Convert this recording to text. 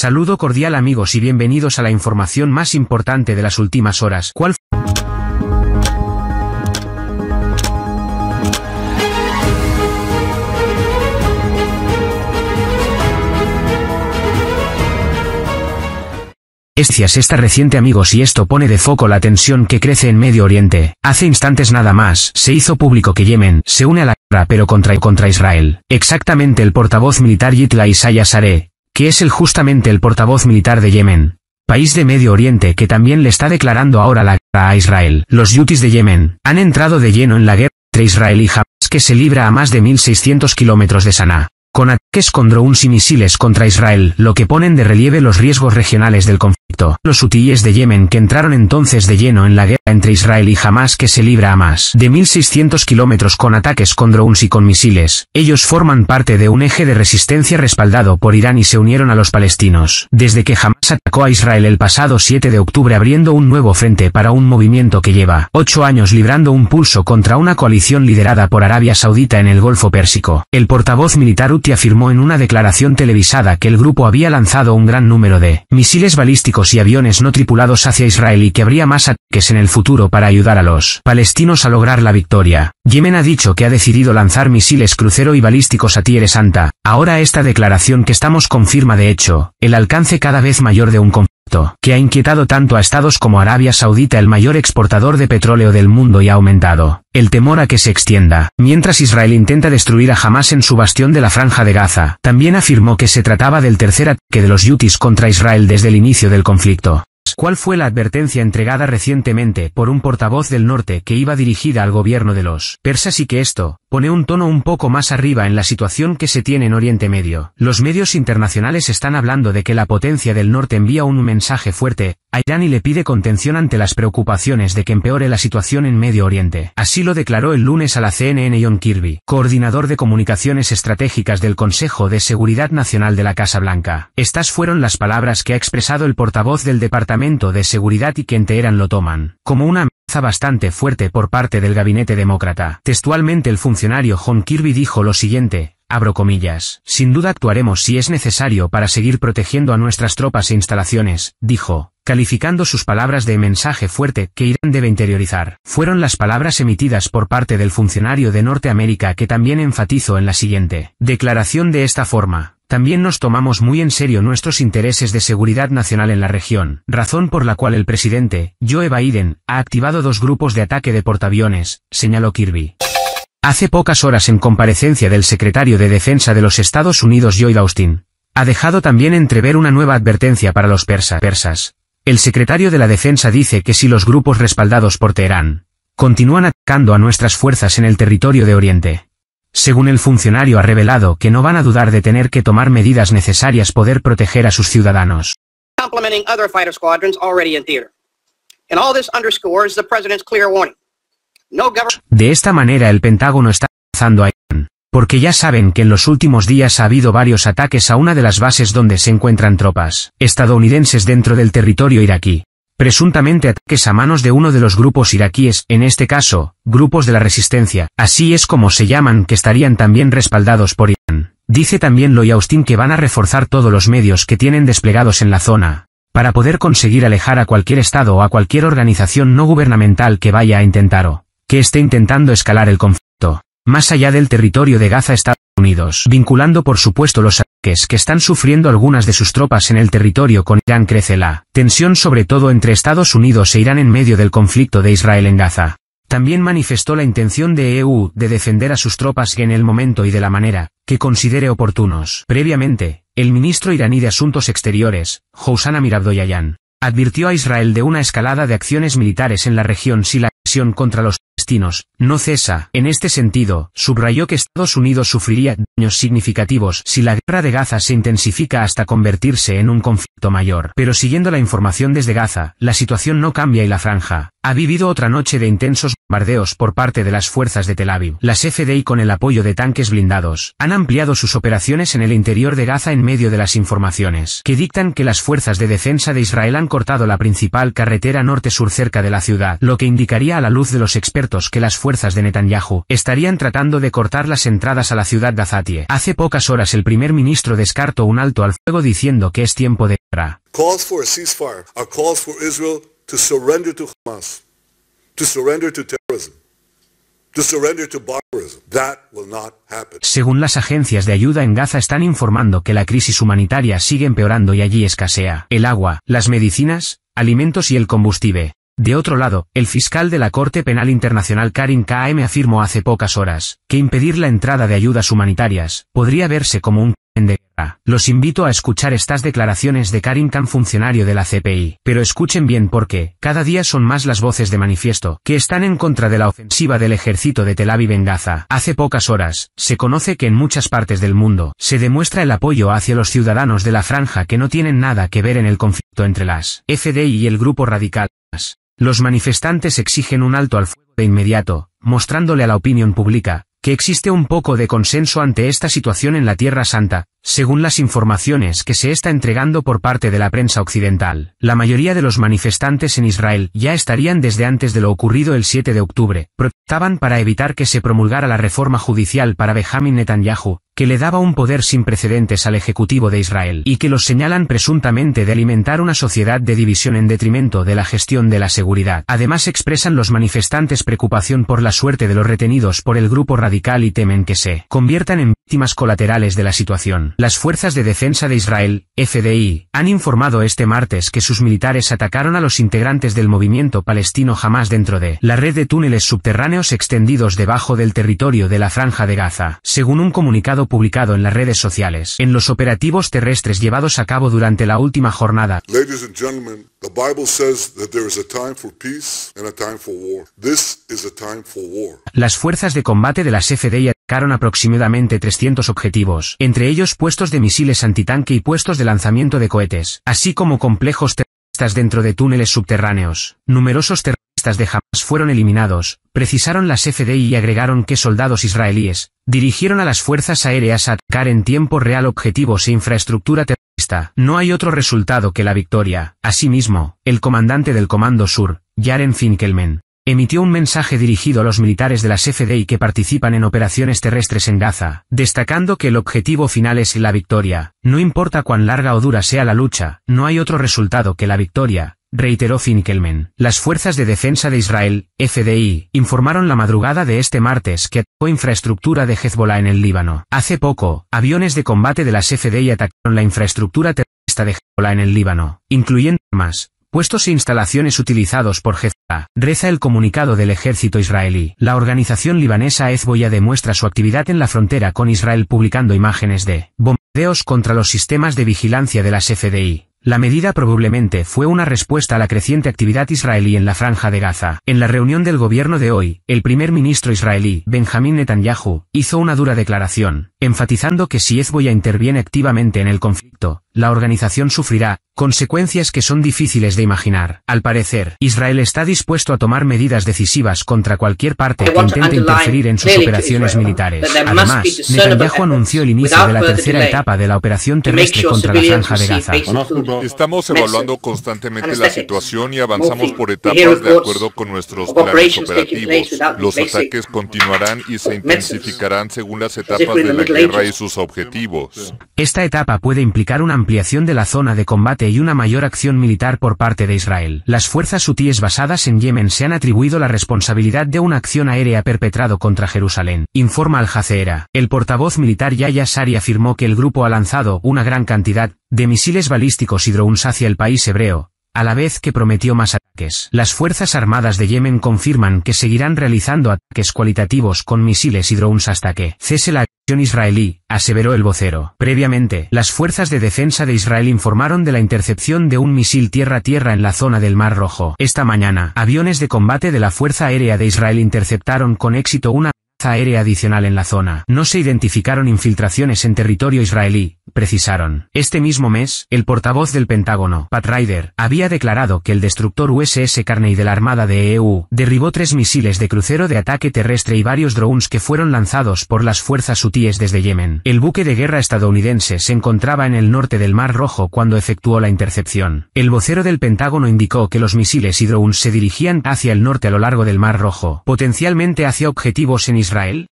Saludo cordial amigos y bienvenidos a la información más importante de las últimas horas. ¿Cuál Estias está reciente amigos y esto pone de foco la tensión que crece en Medio Oriente. Hace instantes nada más, se hizo público que Yemen se une a la guerra pero contra, contra Israel. Exactamente el portavoz militar Yitla Isaiah Sareh, que es el justamente el portavoz militar de Yemen, país de Medio Oriente que también le está declarando ahora la guerra a Israel. Los yutis de Yemen han entrado de lleno en la guerra entre Israel y Hamas que se libra a más de 1.600 kilómetros de Sanaa, con ataques con drones y misiles contra Israel, lo que ponen de relieve los riesgos regionales del conflicto los hutíes de Yemen que entraron entonces de lleno en la guerra entre Israel y Hamas que se libra a más de 1.600 kilómetros con ataques con drones y con misiles, ellos forman parte de un eje de resistencia respaldado por Irán y se unieron a los palestinos, desde que Hamas atacó a Israel el pasado 7 de octubre abriendo un nuevo frente para un movimiento que lleva ocho años librando un pulso contra una coalición liderada por Arabia Saudita en el Golfo Pérsico. El portavoz militar Uti afirmó en una declaración televisada que el grupo había lanzado un gran número de misiles balísticos y aviones no tripulados hacia Israel y que habría más ataques en el futuro para ayudar a los palestinos a lograr la victoria. Yemen ha dicho que ha decidido lanzar misiles crucero y balísticos a Tierra Santa. Ahora esta declaración que estamos confirma de hecho el alcance cada vez mayor de un conflicto que ha inquietado tanto a estados como Arabia Saudita, el mayor exportador de petróleo del mundo, y ha aumentado el temor a que se extienda, mientras Israel intenta destruir a Hamas en su bastión de la franja de Gaza. También afirmó que se trataba del tercer ataque de los Yutis contra Israel desde el inicio del conflicto cuál fue la advertencia entregada recientemente por un portavoz del norte que iba dirigida al gobierno de los persas y que esto pone un tono un poco más arriba en la situación que se tiene en Oriente Medio. Los medios internacionales están hablando de que la potencia del norte envía un mensaje fuerte a Irán y le pide contención ante las preocupaciones de que empeore la situación en Medio Oriente. Así lo declaró el lunes a la CNN John Kirby, coordinador de comunicaciones estratégicas del Consejo de Seguridad Nacional de la Casa Blanca. Estas fueron las palabras que ha expresado el portavoz del Departamento de Seguridad y que enteran lo toman como una amenaza bastante fuerte por parte del gabinete demócrata. Textualmente el funcionario John Kirby dijo lo siguiente, abro comillas, sin duda actuaremos si es necesario para seguir protegiendo a nuestras tropas e instalaciones, dijo, calificando sus palabras de mensaje fuerte que Irán debe interiorizar. Fueron las palabras emitidas por parte del funcionario de Norteamérica que también enfatizó en la siguiente declaración de esta forma. También nos tomamos muy en serio nuestros intereses de seguridad nacional en la región, razón por la cual el presidente, Joe Biden, ha activado dos grupos de ataque de portaaviones, señaló Kirby. Hace pocas horas en comparecencia del secretario de Defensa de los Estados Unidos Lloyd Austin, ha dejado también entrever una nueva advertencia para los persas. El secretario de la Defensa dice que si los grupos respaldados por Teherán continúan atacando a nuestras fuerzas en el territorio de Oriente, según el funcionario ha revelado que no van a dudar de tener que tomar medidas necesarias poder proteger a sus ciudadanos. de esta manera el Pentágono está avanzando a Irán, porque ya saben que en los últimos días ha habido varios ataques a una de las bases donde se encuentran tropas estadounidenses dentro del territorio iraquí presuntamente ataques a manos de uno de los grupos iraquíes, en este caso, grupos de la resistencia, así es como se llaman que estarían también respaldados por Irán. Dice también Loy Austin que van a reforzar todos los medios que tienen desplegados en la zona, para poder conseguir alejar a cualquier Estado o a cualquier organización no gubernamental que vaya a intentar o que esté intentando escalar el conflicto, más allá del territorio de Gaza Estados Unidos, vinculando por supuesto los que están sufriendo algunas de sus tropas en el territorio con Irán crece la tensión sobre todo entre Estados Unidos e Irán en medio del conflicto de Israel en Gaza. También manifestó la intención de EU de defender a sus tropas en el momento y de la manera que considere oportunos. Previamente, el ministro iraní de Asuntos Exteriores, Hossein Mirabdoyayan, advirtió a Israel de una escalada de acciones militares en la región si la acción contra los no cesa. En este sentido, subrayó que Estados Unidos sufriría daños significativos si la guerra de Gaza se intensifica hasta convertirse en un conflicto mayor. Pero siguiendo la información desde Gaza, la situación no cambia y la franja, ha vivido otra noche de intensos bombardeos por parte de las fuerzas de Tel Aviv. Las FDI con el apoyo de tanques blindados han ampliado sus operaciones en el interior de Gaza en medio de las informaciones que dictan que las fuerzas de defensa de Israel han cortado la principal carretera norte-sur cerca de la ciudad, lo que indicaría a la luz de los expertos que las fuerzas de Netanyahu estarían tratando de cortar las entradas a la ciudad de Azatie. Hace pocas horas el primer ministro descartó un alto al fuego diciendo que es tiempo de guerra to surrender to barbarism. Según las agencias de ayuda en Gaza están informando que la crisis humanitaria sigue empeorando y allí escasea el agua, las medicinas, alimentos y el combustible. De otro lado, el fiscal de la Corte Penal Internacional Karim KM afirmó hace pocas horas que impedir la entrada de ayudas humanitarias podría verse como un de Los invito a escuchar estas declaraciones de Karim Khan, funcionario de la CPI. Pero escuchen bien porque, cada día son más las voces de manifiesto, que están en contra de la ofensiva del ejército de Tel Aviv en Gaza. Hace pocas horas, se conoce que en muchas partes del mundo, se demuestra el apoyo hacia los ciudadanos de la franja que no tienen nada que ver en el conflicto entre las FDI y el grupo radical. Los manifestantes exigen un alto al fuego de inmediato, mostrándole a la opinión pública, existe un poco de consenso ante esta situación en la Tierra Santa, según las informaciones que se está entregando por parte de la prensa occidental, la mayoría de los manifestantes en Israel ya estarían desde antes de lo ocurrido el 7 de octubre, protestaban para evitar que se promulgara la reforma judicial para Benjamin Netanyahu, que le daba un poder sin precedentes al Ejecutivo de Israel, y que los señalan presuntamente de alimentar una sociedad de división en detrimento de la gestión de la seguridad. Además expresan los manifestantes preocupación por la suerte de los retenidos por el grupo radical y temen que se conviertan en colaterales de la situación. Las fuerzas de defensa de Israel, FDI, han informado este martes que sus militares atacaron a los integrantes del movimiento palestino Hamas dentro de la red de túneles subterráneos extendidos debajo del territorio de la Franja de Gaza, según un comunicado publicado en las redes sociales. En los operativos terrestres llevados a cabo durante la última jornada, Las fuerzas de combate de las FDI atacaron aproximadamente 300 objetivos, entre ellos puestos de misiles antitanque y puestos de lanzamiento de cohetes, así como complejos terroristas dentro de túneles subterráneos. Numerosos terroristas de Hamas fueron eliminados, precisaron las FDI y agregaron que soldados israelíes dirigieron a las fuerzas aéreas a atacar en tiempo real objetivos e infraestructura terrorista. No hay otro resultado que la victoria. Asimismo, el comandante del Comando Sur, Yaren Finkelman, emitió un mensaje dirigido a los militares de las FDI que participan en operaciones terrestres en Gaza, destacando que el objetivo final es la victoria, no importa cuán larga o dura sea la lucha, no hay otro resultado que la victoria, reiteró Finkelman. Las fuerzas de defensa de Israel, FDI, informaron la madrugada de este martes que atacó infraestructura de Hezbollah en el Líbano. Hace poco, aviones de combate de las FDI atacaron la infraestructura terrestre de Hezbollah en el Líbano, incluyendo armas, puestos e instalaciones utilizados por Hezbollah Ah, reza el comunicado del ejército israelí. La organización libanesa Hezbollah demuestra su actividad en la frontera con Israel publicando imágenes de bombardeos contra los sistemas de vigilancia de las FDI. La medida probablemente fue una respuesta a la creciente actividad israelí en la franja de Gaza. En la reunión del gobierno de hoy, el primer ministro israelí, Benjamín Netanyahu, hizo una dura declaración, enfatizando que si Hezbollah interviene activamente en el conflicto, la organización sufrirá consecuencias que son difíciles de imaginar. Al parecer, Israel está dispuesto a tomar medidas decisivas contra cualquier parte que intente interferir en sus operaciones militares. Además, Netanyahu anunció el inicio de la tercera etapa de la operación terrestre contra la franja de Gaza. Estamos evaluando constantemente la situación y avanzamos por etapas de acuerdo con nuestros planes operativos. Los ataques continuarán y se intensificarán según las etapas de la guerra y sus objetivos. Esta etapa puede implicar una ampliación de la zona de combate y una mayor acción militar por parte de Israel. Las fuerzas hutíes basadas en Yemen se han atribuido la responsabilidad de una acción aérea perpetrado contra Jerusalén, informa Al-Jazeera. El portavoz militar Yahya Sari afirmó que el grupo ha lanzado una gran cantidad de misiles balísticos drones hacia el país hebreo, a la vez que prometió más ataques. Las Fuerzas Armadas de Yemen confirman que seguirán realizando ataques cualitativos con misiles y drones hasta que cese la acción israelí, aseveró el vocero. Previamente, las Fuerzas de Defensa de Israel informaron de la intercepción de un misil tierra-tierra en la zona del Mar Rojo. Esta mañana, aviones de combate de la Fuerza Aérea de Israel interceptaron con éxito una aérea adicional en la zona. No se identificaron infiltraciones en territorio israelí, precisaron. Este mismo mes, el portavoz del Pentágono, Pat Ryder, había declarado que el destructor USS Carney de la Armada de EU derribó tres misiles de crucero de ataque terrestre y varios drones que fueron lanzados por las fuerzas hutíes desde Yemen. El buque de guerra estadounidense se encontraba en el norte del Mar Rojo cuando efectuó la intercepción. El vocero del Pentágono indicó que los misiles y drones se dirigían hacia el norte a lo largo del Mar Rojo, potencialmente hacia objetivos en Israel,